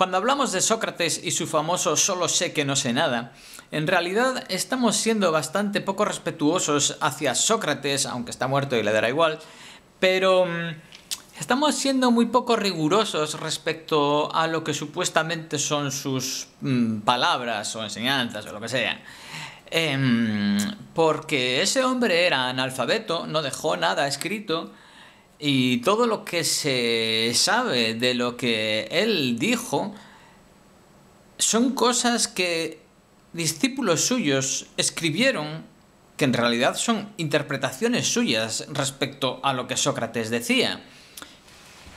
Cuando hablamos de Sócrates y su famoso solo sé que no sé nada, en realidad estamos siendo bastante poco respetuosos hacia Sócrates, aunque está muerto y le dará igual, pero mm, estamos siendo muy poco rigurosos respecto a lo que supuestamente son sus mm, palabras o enseñanzas o lo que sea. Em, porque ese hombre era analfabeto, no dejó nada escrito, y todo lo que se sabe de lo que él dijo son cosas que discípulos suyos escribieron que en realidad son interpretaciones suyas respecto a lo que Sócrates decía.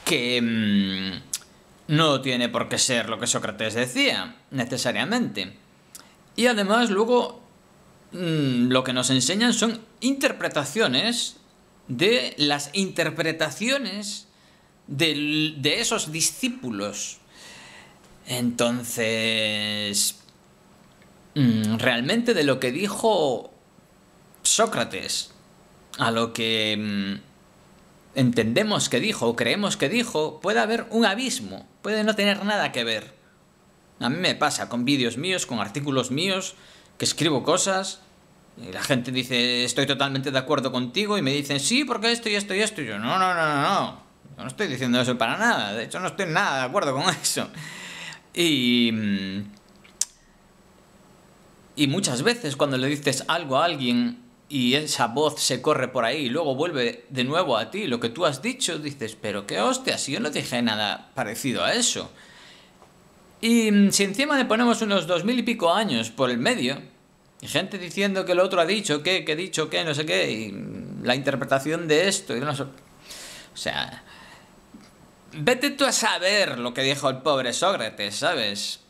Que mm, no tiene por qué ser lo que Sócrates decía, necesariamente. Y además luego mm, lo que nos enseñan son interpretaciones de las interpretaciones de, esos discípulos. Entonces, mm, realmente de lo que dijo Sócrates, a lo que mm, entendemos que dijo o creemos que dijo, puede haber un abismo, puede no tener nada que ver. A mí me pasa con vídeos míos, con artículos míos, que escribo cosas y la gente dice, estoy totalmente de acuerdo contigo, y me dicen, sí, porque esto y esto y esto. Y yo, no, no, no, no, no. no estoy diciendo eso para nada. De hecho, no estoy nada de acuerdo con eso. Y. Mm, y muchas veces cuando le dices algo a alguien y esa voz se corre por ahí y luego vuelve de nuevo a ti lo que tú has dicho, dices, pero qué hostia, si yo no dije nada parecido a eso. Y mm, si encima le ponemos unos dos mil y pico años por el medio, y gente diciendo que el otro ha dicho que, que ha dicho qué, no sé qué, y la interpretación de esto, y O sea. Vete tú a saber lo que dijo el pobre Sócrates, ¿sabes?